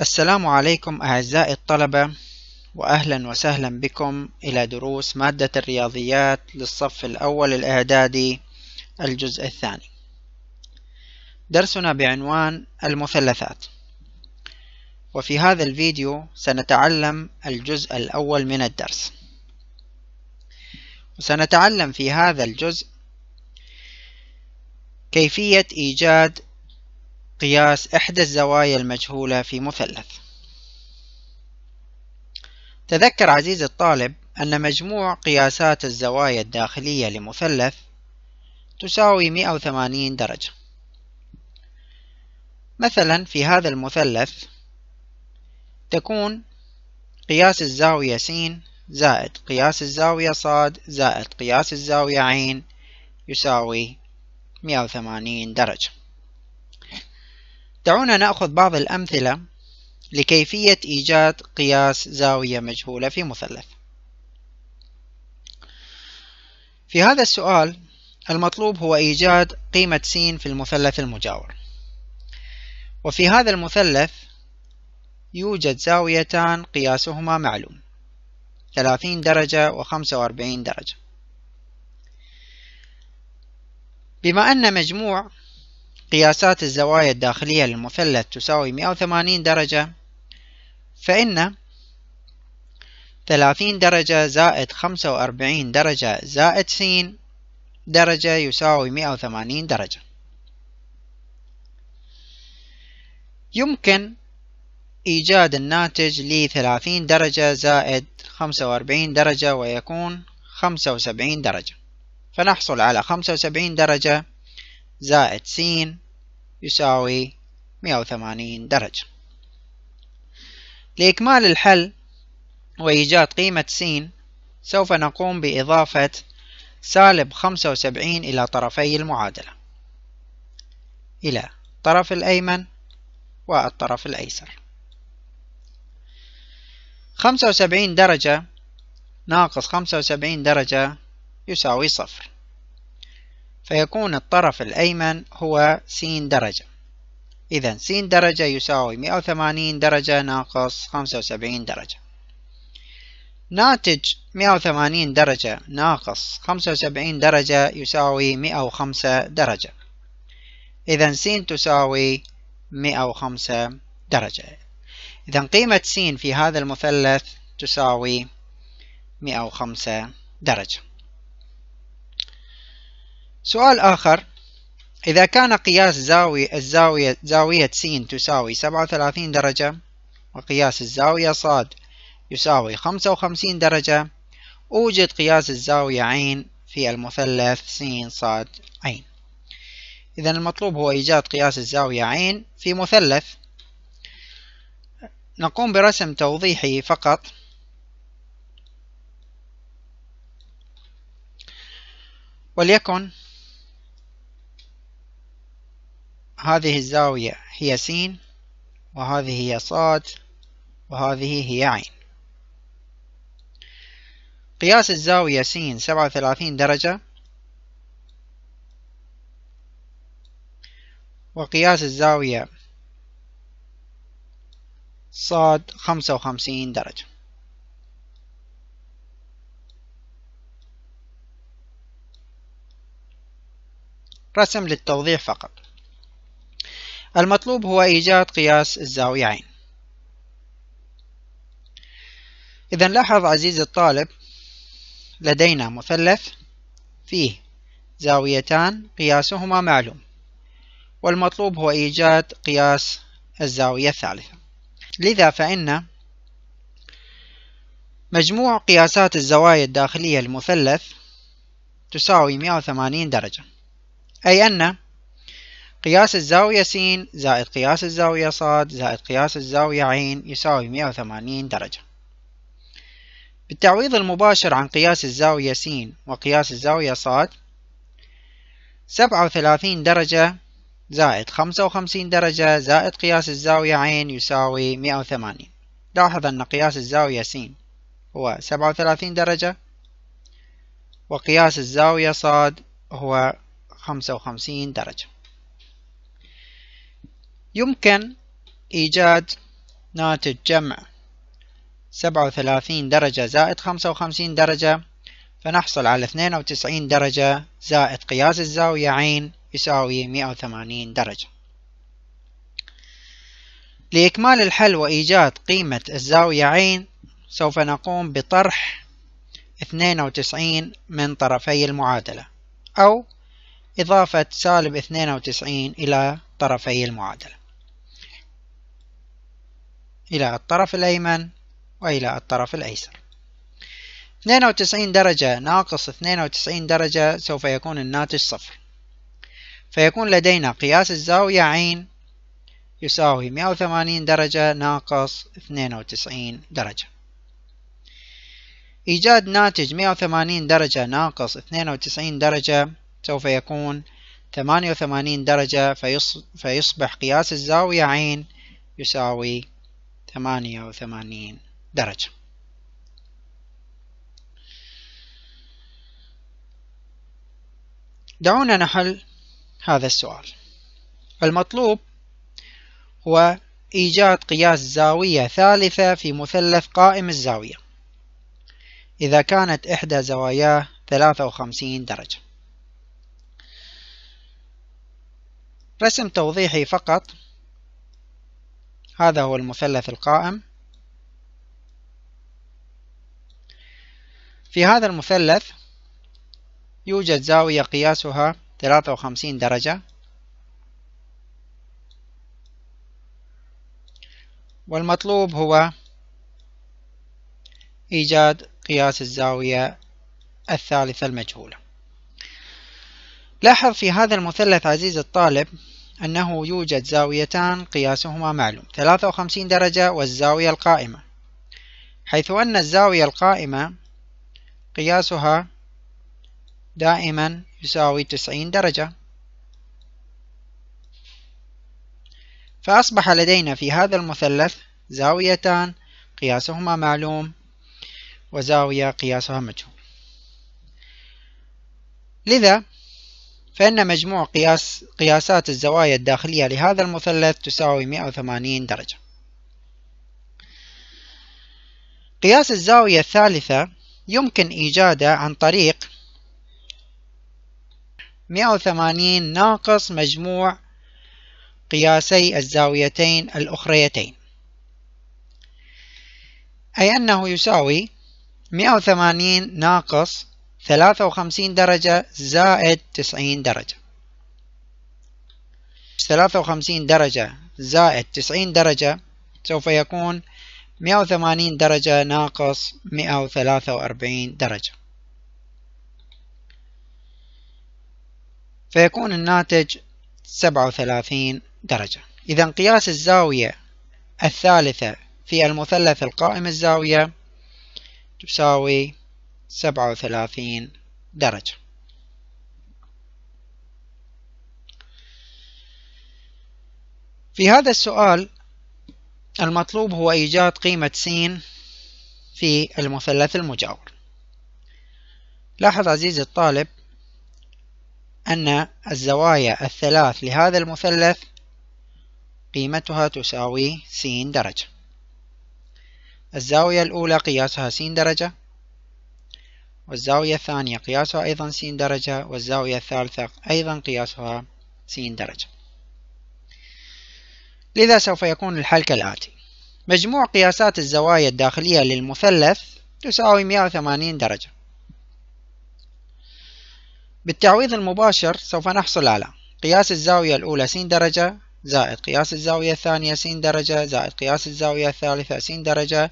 السلام عليكم أعزائي الطلبة وأهلا وسهلا بكم إلى دروس مادة الرياضيات للصف الأول الإعدادي الجزء الثاني درسنا بعنوان المثلثات وفي هذا الفيديو سنتعلم الجزء الأول من الدرس وسنتعلم في هذا الجزء كيفية إيجاد قياس إحدى الزوايا المجهولة في مثلث تذكر عزيزي الطالب أن مجموع قياسات الزوايا الداخلية لمثلث تساوي 180 درجة مثلا في هذا المثلث تكون قياس الزاوية س زائد قياس الزاوية ص زائد قياس الزاوية ع يساوي 180 درجة دعونا نأخذ بعض الأمثلة لكيفية إيجاد قياس زاوية مجهولة في مثلث في هذا السؤال المطلوب هو إيجاد قيمة س في المثلث المجاور وفي هذا المثلث يوجد زاويتان قياسهما معلوم 30 درجة و 45 درجة بما أن مجموع قياسات الزوايا الداخلية للمثلث تساوي 180 درجة فإن 30 درجة زائد 45 درجة زائد س درجة يساوي 180 درجة يمكن إيجاد الناتج 30 درجة زائد 45 درجة ويكون 75 درجة فنحصل على 75 درجة زائد س يساوي 180 درجة لإكمال الحل وإيجاد قيمة س سوف نقوم بإضافة سالب 75 إلى طرفي المعادلة إلى الطرف الأيمن والطرف الأيسر 75 درجة ناقص 75 درجة يساوي صفر فيكون الطرف الأيمن هو س درجة إذا س درجة يساوي 180 درجة ناقص 75 درجة ناتج 180 درجة ناقص 75 درجة يساوي 105 درجة إذا س تساوي 105 درجة إذا قيمة س في هذا المثلث تساوي 105 درجة سؤال آخر إذا كان قياس زاوية الزاوية زاوية س تساوي 37 درجة وقياس الزاوية ص يساوي 55 درجة أوجد قياس الزاوية ع في المثلث س ص ع إذا المطلوب هو إيجاد قياس الزاوية ع في مثلث نقوم برسم توضيحي فقط وليكن هذه الزاوية هي س وهذه هي ص وهذه هي ع قياس الزاوية س وثلاثين درجة وقياس الزاوية صاد وخمسين درجة رسم للتوضيح فقط المطلوب هو إيجاد قياس الزاويتين إذا لاحظ عزيزي الطالب لدينا مثلث فيه زاويتان قياسهما معلوم والمطلوب هو إيجاد قياس الزاوية الثالثة لذا فإن مجموع قياسات الزوايا الداخلية للمثلث تساوي 180 درجة أي أن قياس الزاوية س زائد قياس الزاوية ص زائد قياس الزاوية ع يساوي 180 درجة بالتعويض المباشر عن قياس الزاوية س وقياس الزاوية ص 37 درجة زائد 55 درجة زائد قياس الزاوية ع يساوي 180 لاحظ أن قياس الزاوية س هو 37 درجة وقياس الزاوية ص هو 55 درجة يمكن إيجاد ناتج جمع 37 درجة زائد 55 درجة فنحصل على 92 درجة زائد قياس الزاوية عين يساوي 180 درجة لإكمال الحل وإيجاد قيمة الزاوية عين سوف نقوم بطرح 92 من طرفي المعادلة أو إضافة سالب 92 إلى طرفي المعادلة إلى الطرف الأيمن وإلى الطرف الأيسر 92 درجة ناقص 92 درجة سوف يكون الناتج صفر فيكون لدينا قياس الزاوية عين يساوي 180 درجة ناقص 92 درجة إيجاد ناتج 180 درجة ناقص 92 درجة سوف يكون 88 درجة فيصبح قياس الزاوية عين يساوي ثمانية وثمانين درجة دعونا نحل هذا السؤال المطلوب هو إيجاد قياس زاوية ثالثة في مثلث قائم الزاوية إذا كانت إحدى زواياه 53 درجة رسم توضيحي فقط هذا هو المثلث القائم في هذا المثلث يوجد زاوية قياسها 53 درجة والمطلوب هو إيجاد قياس الزاوية الثالثة المجهولة لاحظ في هذا المثلث عزيز الطالب أنه يوجد زاويتان قياسهما معلوم 53 درجة والزاوية القائمة حيث أن الزاوية القائمة قياسها دائما يساوي 90 درجة فأصبح لدينا في هذا المثلث زاويتان قياسهما معلوم وزاوية قياسها مجهول لذا فإن مجموع قياس قياسات الزوايا الداخلية لهذا المثلث تساوي 180 درجة قياس الزاوية الثالثة يمكن إيجاده عن طريق 180 ناقص مجموع قياسي الزاويتين الأخريتين أي أنه يساوي 180 ناقص 53 درجة زائد 90 درجة 53 درجة زائد 90 درجة سوف يكون 180 درجة ناقص 143 درجة فيكون الناتج 37 درجة إذا قياس الزاوية الثالثة في المثلث القائم الزاوية تساوي سبعة وثلاثين درجة في هذا السؤال المطلوب هو إيجاد قيمة س في المثلث المجاور لاحظ عزيزي الطالب أن الزوايا الثلاث لهذا المثلث قيمتها تساوي س درجة الزاوية الأولى قياسها س درجة والزاوية الثانية قياسها أيضا س درجة والزاوية الثالثة أيضا قياسها س درجة لذا سوف يكون الحل كالآتي مجموع قياسات الزوايا الداخلية للمثلث تساوي 180 درجة بالتعويض المباشر سوف نحصل على قياس الزاوية الأولى س درجة زائد قياس الزاوية الثانية س درجة زائد قياس الزاوية الثالثة س درجة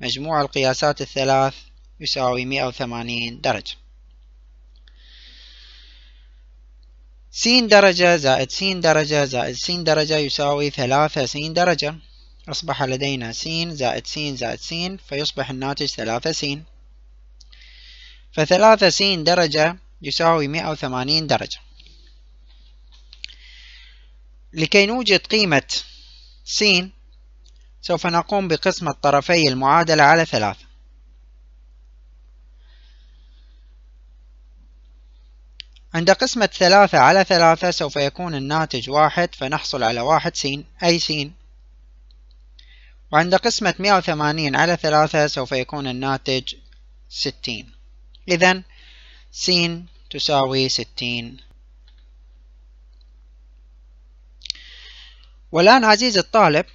مجموع القياسات الثلاث يساوي 180 درجة س درجة زائد س درجة زائد س درجة يساوي ثلاثة س درجة أصبح لدينا س زائد س زائد س فيصبح الناتج ثلاثة س فثلاثة س درجة يساوي 180 درجة لكي نوجد قيمة س سوف نقوم بقسمة طرفي المعادلة على ثلاثة عند قسمة ثلاثة على ثلاثة سوف يكون الناتج واحد فنحصل على واحد س أي س وعند قسمة مئة وثمانين على ثلاثة سوف يكون الناتج ستين إذا س تساوي ستين والآن عزيزي الطالب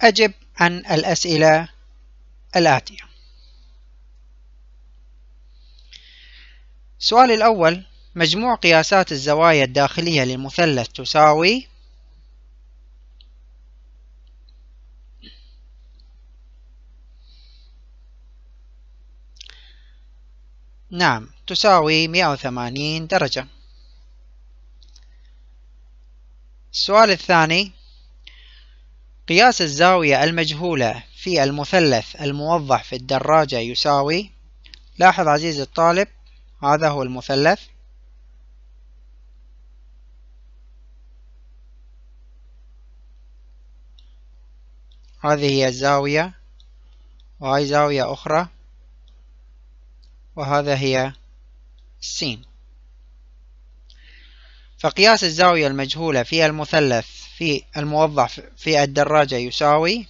أجب عن الأسئلة الآتية السؤال الأول مجموع قياسات الزوايا الداخلية للمثلث تساوي نعم تساوي 180 درجة السؤال الثاني قياس الزاوية المجهولة في المثلث الموضح في الدراجة يساوي لاحظ عزيزي الطالب هذا هو المثلث هذه هي الزاوية وهي زاوية أخرى وهذا هي السين فقياس الزاوية المجهولة في المثلث في الموضح في الدراجة يساوي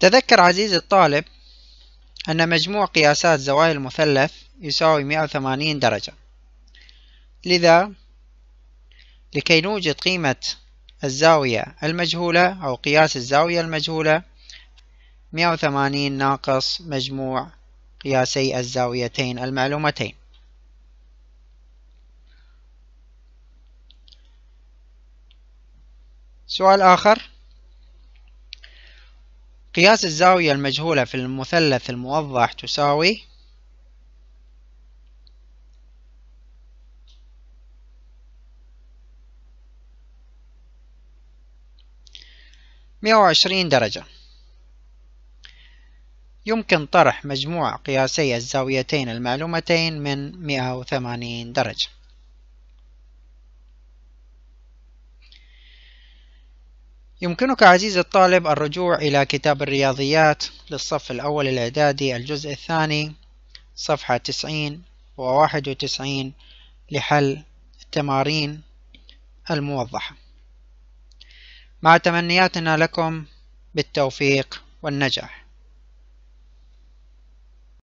تذكر عزيزي الطالب أن مجموع قياسات زوايا المثلث يساوي 180 درجة لذا لكي نوجد قيمة الزاوية المجهولة أو قياس الزاوية المجهولة 180 ناقص مجموع قياسي الزاويتين المعلومتين سؤال آخر قياس الزاوية المجهولة في المثلث الموضح تساوي مئة وعشرين درجة يمكن طرح مجموع قياسي الزاويتين المعلومتين من مئة وثمانين درجة يمكنك عزيزي الطالب الرجوع إلى كتاب الرياضيات للصف الأول الإعدادي الجزء الثاني صفحة 90 و 91 لحل التمارين الموضحة مع تمنياتنا لكم بالتوفيق والنجاح